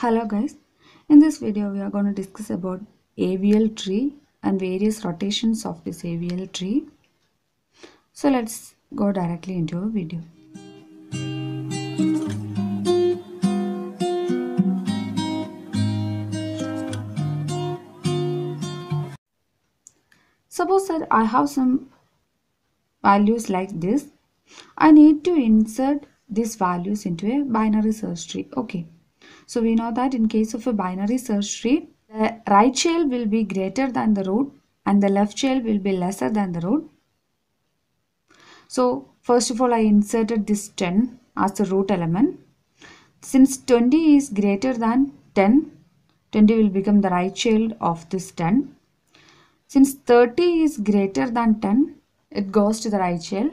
Hello guys, in this video we are going to discuss about AVL tree and various rotations of this AVL tree. So let's go directly into our video. Suppose that I have some values like this. I need to insert these values into a binary search tree. Okay. So we know that in case of a binary search tree, the right shell will be greater than the root and the left shell will be lesser than the root. So first of all, I inserted this 10 as the root element. Since 20 is greater than 10, 20 will become the right shell of this 10. Since 30 is greater than 10, it goes to the right shell.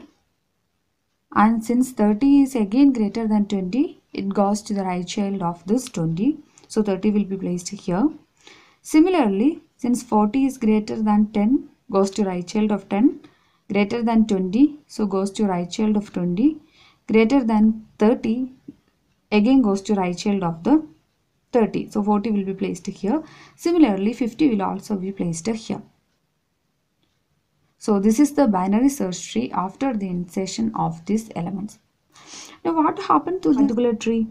And since 30 is again greater than 20, it goes to the right child of this 20 so 30 will be placed here similarly since 40 is greater than 10 goes to right child of 10 greater than 20 so goes to right child of 20 greater than 30 again goes to right child of the 30 so 40 will be placed here similarly 50 will also be placed here so this is the binary search tree after the insertion of these elements now, what happened to the particular tree?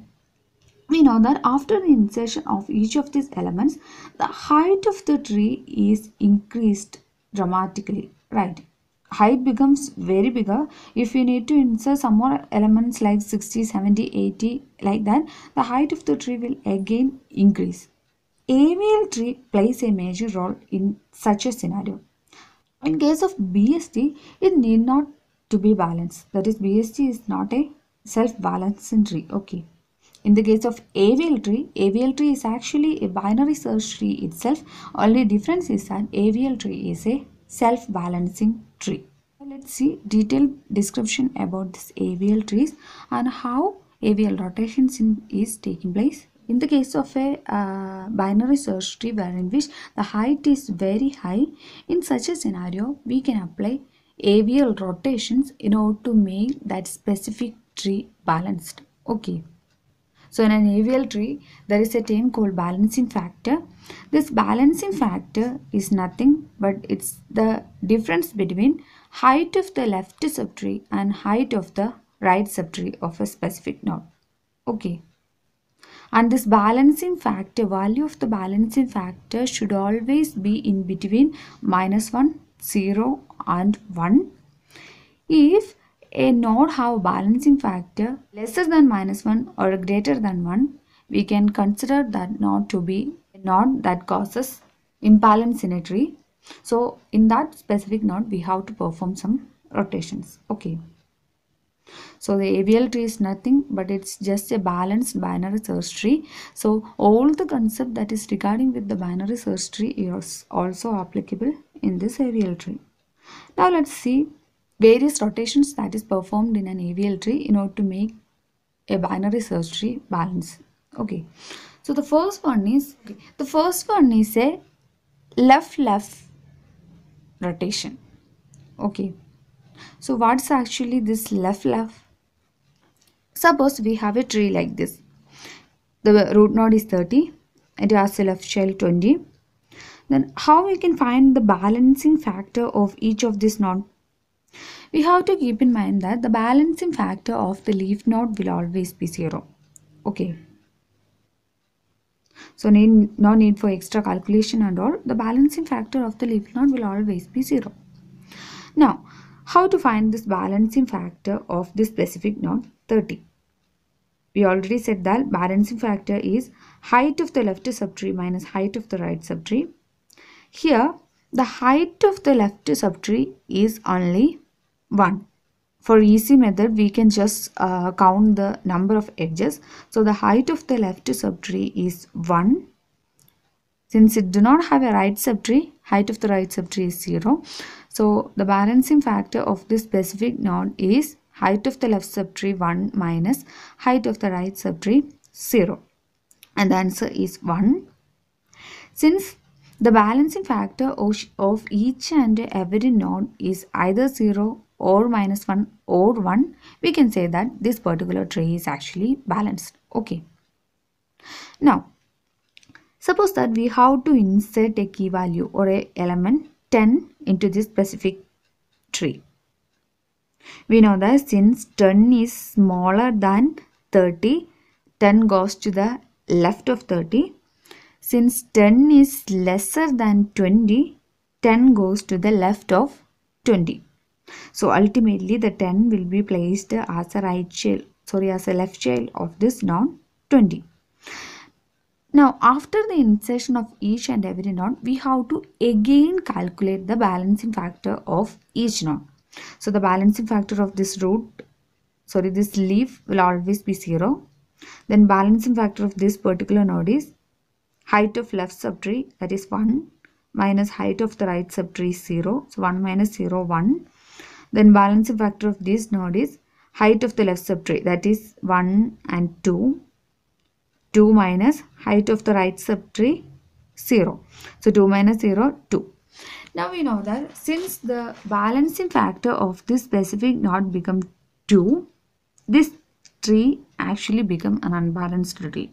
We know that after the insertion of each of these elements, the height of the tree is increased dramatically, right? height becomes very bigger if you need to insert some more elements like 60 70 80 like that the height of the tree will again increase AVL tree plays a major role in such a scenario in case of bst it need not to be balanced that is bst is not a self-balancing tree okay in the case of AVL tree, AVL tree is actually a binary search tree itself. Only difference is that AVL tree is a self-balancing tree. Let's see detailed description about this AVL trees and how AVL rotations is taking place. In the case of a uh, binary search tree wherein which the height is very high, in such a scenario, we can apply AVL rotations in order to make that specific tree balanced okay so in an AVL tree there is a term called balancing factor this balancing factor is nothing but it's the difference between height of the left subtree and height of the right subtree of a specific node. okay and this balancing factor value of the balancing factor should always be in between minus 1 0 and 1 if a node have balancing factor lesser than minus 1 or greater than 1, we can consider that node to be a node that causes imbalance in a tree. So in that specific node, we have to perform some rotations. Okay. So the AVL tree is nothing but it's just a balanced binary search tree. So all the concept that is regarding with the binary search tree is also applicable in this AVL tree. Now let's see various rotations that is performed in an AVL tree in order to make a binary search tree balance. Okay, so the first one is okay, the first one is a left left rotation. Okay, so what's actually this left left? Suppose we have a tree like this. The root node is 30, it has a left child 20. Then how we can find the balancing factor of each of these node? We have to keep in mind that the balancing factor of the leaf node will always be 0. Okay. So need, no need for extra calculation and all. The balancing factor of the leaf node will always be 0. Now, how to find this balancing factor of this specific node 30? We already said that balancing factor is height of the left subtree minus height of the right subtree. Here, the height of the left subtree is only 1 for easy method we can just uh, count the number of edges so the height of the left subtree is 1 since it do not have a right subtree height of the right subtree is 0 so the balancing factor of this specific node is height of the left subtree 1 minus height of the right subtree 0 and the answer is 1 since the balancing factor of each and every node is either 0 or minus 1 or 1 we can say that this particular tree is actually balanced okay now suppose that we have to insert a key value or a element 10 into this specific tree we know that since 10 is smaller than 30 10 goes to the left of 30 since 10 is lesser than 20 10 goes to the left of 20 so ultimately the 10 will be placed as a right shell, sorry as a left shell of this non 20. Now after the insertion of each and every node, we have to again calculate the balancing factor of each node. So the balancing factor of this root, sorry this leaf will always be 0. Then balancing factor of this particular node is height of left subtree that is 1 minus height of the right subtree 0. So 1 minus 0 1 then balancing factor of this node is height of the left subtree that is 1 and 2. 2 minus height of the right subtree 0. So 2 minus 0 2. Now we know that since the balancing factor of this specific node become 2, this tree actually become an unbalanced tree.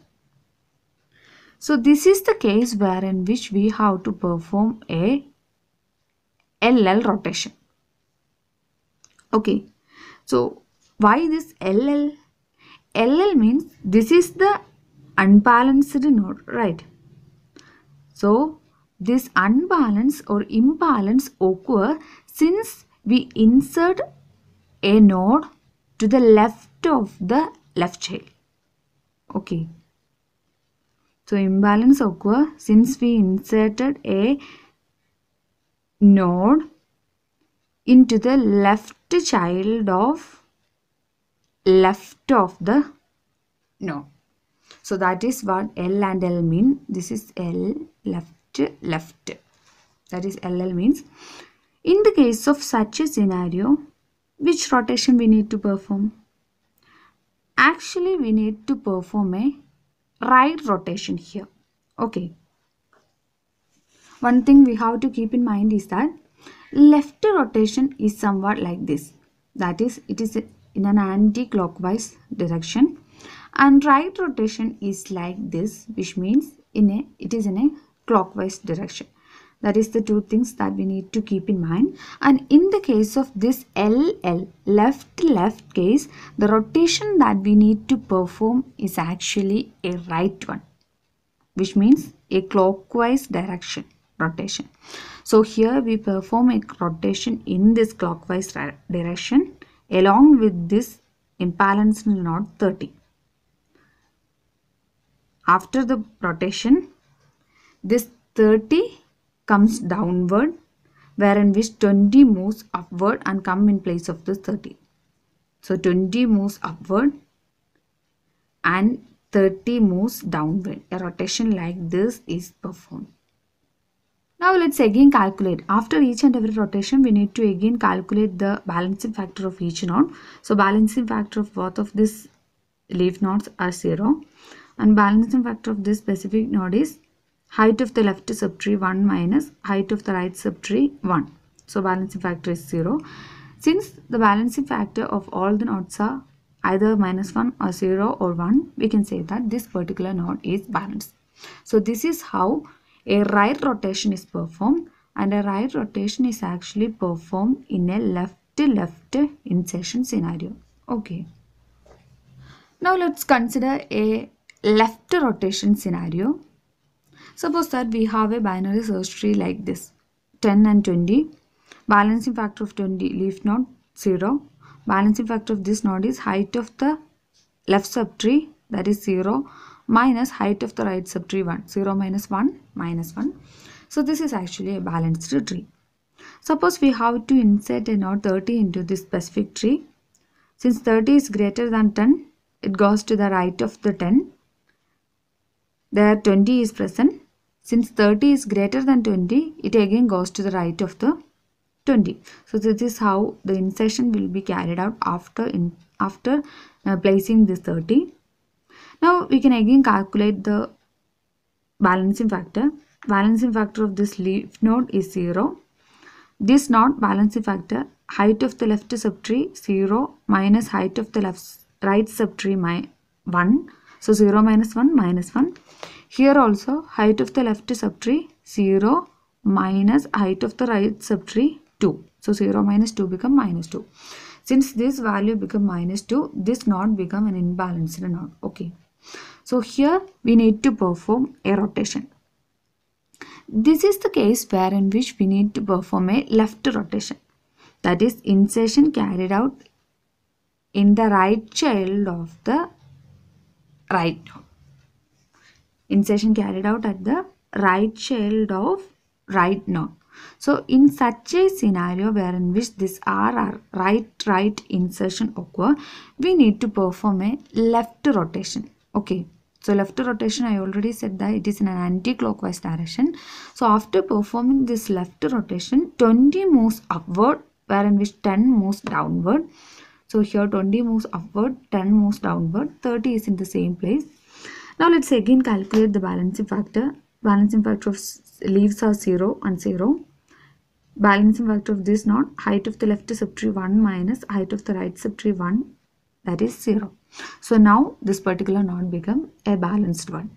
So this is the case where in which we have to perform a LL rotation okay so why this ll ll means this is the unbalanced node right so this unbalance or imbalance occur since we insert a node to the left of the left child okay so imbalance occur since we inserted a node into the left child of left of the no. So that is what L and L mean. This is L left left. That is LL means. In the case of such a scenario, which rotation we need to perform? Actually, we need to perform a right rotation here. Okay. One thing we have to keep in mind is that Left rotation is somewhat like this. That is, it is in an anti-clockwise direction. And right rotation is like this, which means in a, it is in a clockwise direction. That is the two things that we need to keep in mind. And in the case of this LL, left-left case, the rotation that we need to perform is actually a right one, which means a clockwise direction rotation so here we perform a rotation in this clockwise direction along with this imbalance knot 30 after the rotation this 30 comes downward wherein which 20 moves upward and come in place of this 30 so 20 moves upward and 30 moves downward a rotation like this is performed now let's again calculate. After each and every rotation, we need to again calculate the balancing factor of each node. So balancing factor of both of these leaf nodes are 0 and balancing factor of this specific node is height of the left subtree 1 minus height of the right subtree 1. So balancing factor is 0. Since the balancing factor of all the nodes are either minus 1 or 0 or 1, we can say that this particular node is balanced. So this is how a right rotation is performed and a right rotation is actually performed in a left-left insertion scenario. Okay. Now let's consider a left rotation scenario. Suppose that we have a binary search tree like this 10 and 20. Balancing factor of 20 leaf node 0. Balancing factor of this node is height of the left subtree that is 0 minus height of the right subtree 1 0 minus 1 minus 1 so this is actually a balanced tree suppose we have to insert a node 30 into this specific tree since 30 is greater than 10 it goes to the right of the 10 there 20 is present since 30 is greater than 20 it again goes to the right of the 20 so this is how the insertion will be carried out after in after uh, placing this 30 now we can again calculate the balancing factor. Balancing factor of this leaf node is 0. This node balancing factor height of the left subtree 0 minus height of the left right subtree my 1. So 0 minus 1 minus 1. Here also height of the left subtree 0 minus height of the right subtree 2. So 0 minus 2 become minus 2. Since this value become minus 2, this node become an imbalanced node. Okay. So here we need to perform a rotation. This is the case where in which we need to perform a left rotation. That is insertion carried out in the right child of the right Insertion carried out at the right child of right node. So in such a scenario where in which this R R right right insertion occur, we need to perform a left rotation okay so left rotation I already said that it is in an anti-clockwise direction so after performing this left rotation 20 moves upward wherein which 10 moves downward so here 20 moves upward 10 moves downward 30 is in the same place now let's again calculate the balancing factor balancing factor of leaves are 0 and 0 balancing factor of this node height of the left subtree 1 minus height of the right subtree 1 that is 0 so now this particular node become a balanced one.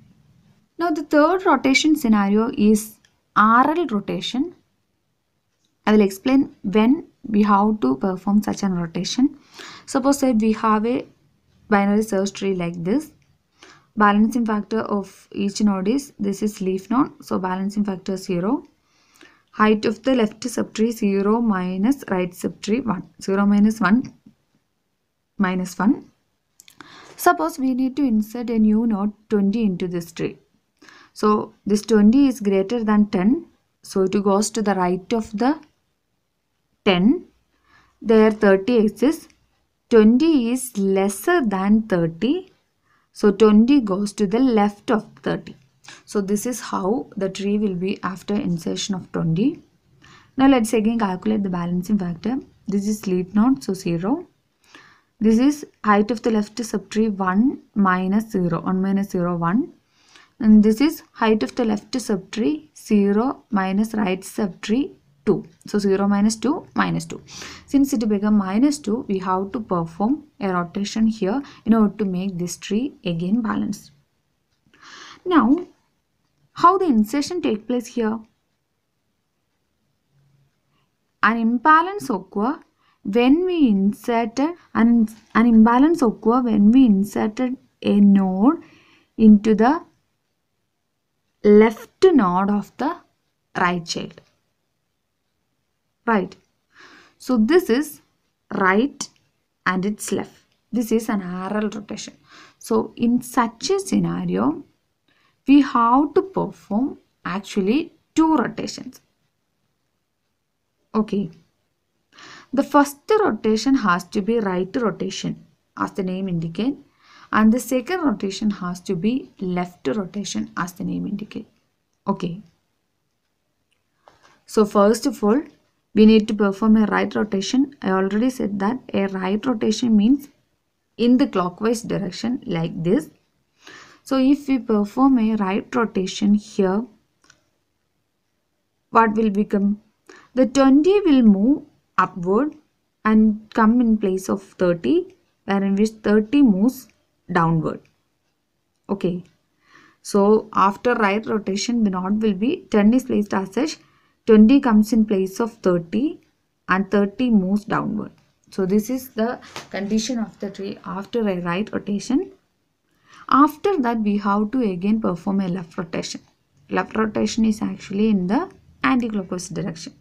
Now the third rotation scenario is RL rotation. I will explain when we have to perform such an rotation. Suppose say we have a binary search tree like this. Balancing factor of each node is this is leaf node. So balancing factor 0 height of the left subtree 0 minus right subtree 1 0 minus 1 minus 1 Suppose we need to insert a new node 20 into this tree. So this 20 is greater than 10. So it goes to the right of the 10. There 30 exists. 20 is lesser than 30. So 20 goes to the left of 30. So this is how the tree will be after insertion of 20. Now let's again calculate the balancing factor. This is leaf node so 0. This is height of the left subtree 1 minus 0, 1 minus 0, 1. And this is height of the left subtree 0 minus right subtree 2. So 0 minus 2 minus 2. Since it become minus 2, we have to perform a rotation here in order to make this tree again balanced. Now, how the insertion take place here? An imbalance occur when we inserted an imbalance occur when we inserted a node into the left node of the right child right so this is right and its left this is an aral rotation so in such a scenario we have to perform actually two rotations okay the first rotation has to be right rotation as the name indicate, and the second rotation has to be left rotation as the name indicate. Okay. So first of all we need to perform a right rotation. I already said that a right rotation means in the clockwise direction like this. So if we perform a right rotation here what will become? The 20 will move upward and come in place of 30 wherein which 30 moves downward okay so after right rotation the node will be 10 is placed as such 20 comes in place of 30 and 30 moves downward so this is the condition of the tree after a right rotation after that we have to again perform a left rotation left rotation is actually in the anticlockwise direction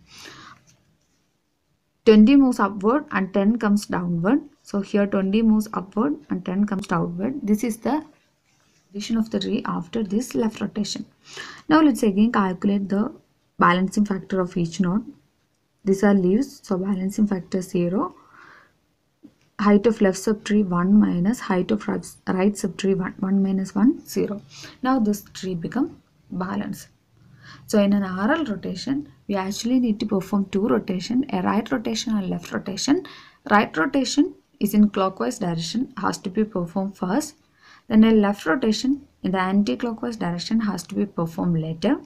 20 moves upward and 10 comes downward so here 20 moves upward and 10 comes downward this is the addition of the tree after this left rotation now let's again calculate the balancing factor of each node these are leaves so balancing factor 0 height of left subtree 1 minus height of right subtree 1 1 minus 1 0 now this tree become balanced so in an RL rotation, we actually need to perform two rotation, a right rotation and left rotation. Right rotation is in clockwise direction, has to be performed first. Then a left rotation in the anti-clockwise direction has to be performed later.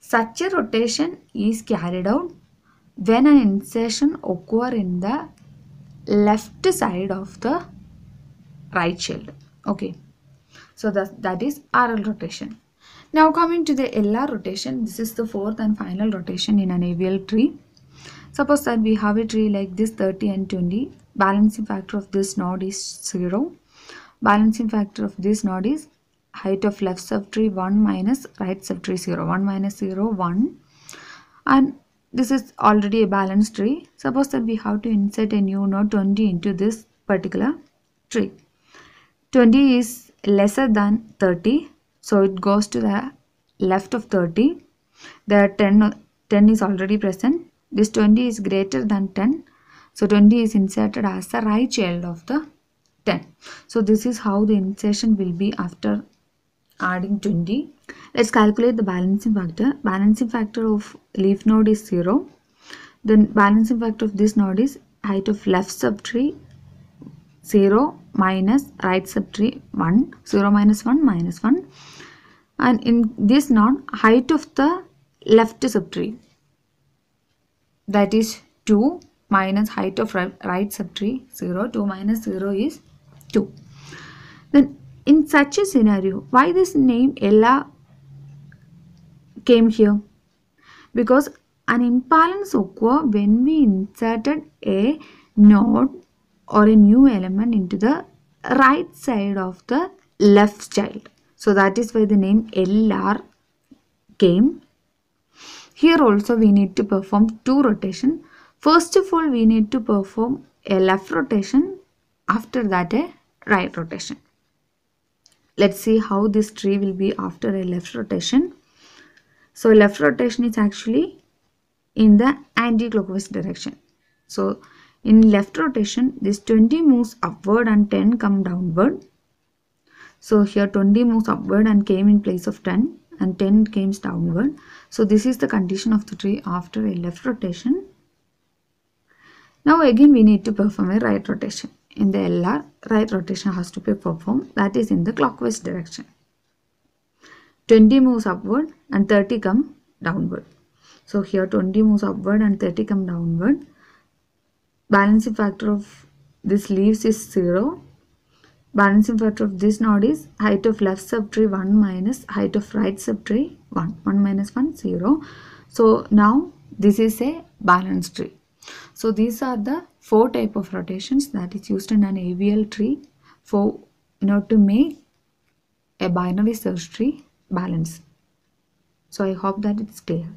Such a rotation is carried out when an insertion occur in the left side of the right shield. Okay. So that, that is RL rotation. Now coming to the LR rotation, this is the fourth and final rotation in an AVL tree. Suppose that we have a tree like this 30 and 20, balancing factor of this node is 0, balancing factor of this node is height of left subtree 1 minus right subtree 0, 1 minus 0, 1 and this is already a balanced tree. Suppose that we have to insert a new node 20 into this particular tree. 20 is lesser than 30 so it goes to the left of 30 the 10 10 is already present this 20 is greater than 10 so 20 is inserted as the right child of the 10 so this is how the insertion will be after adding 20 let's calculate the balancing factor balancing factor of leaf node is 0 the balancing factor of this node is height of left subtree 0 minus right subtree 1 0 minus 1 minus 1 and in this node height of the left subtree that is 2 minus height of right, right subtree 0 2 minus 0 is 2 then in such a scenario why this name ella came here because an imbalance occurred when we inserted a node or a new element into the right side of the left child so that is why the name LR came. Here also we need to perform two rotation. First of all we need to perform a left rotation after that a right rotation. Let's see how this tree will be after a left rotation. So left rotation is actually in the anti-clockwise direction. So in left rotation this 20 moves upward and 10 come downward so here 20 moves upward and came in place of 10 and 10 came downward. So this is the condition of the tree after a left rotation. Now again we need to perform a right rotation. In the LR, right rotation has to be performed that is in the clockwise direction. 20 moves upward and 30 come downward. So here 20 moves upward and 30 come downward. Balancing factor of this leaves is 0 Balancing factor of this node is height of left subtree 1 minus height of right subtree 1. 1 minus 1, 0. So now this is a balanced tree. So these are the four type of rotations that is used in an AVL tree for you know to make a binary search tree balance. So I hope that it's clear.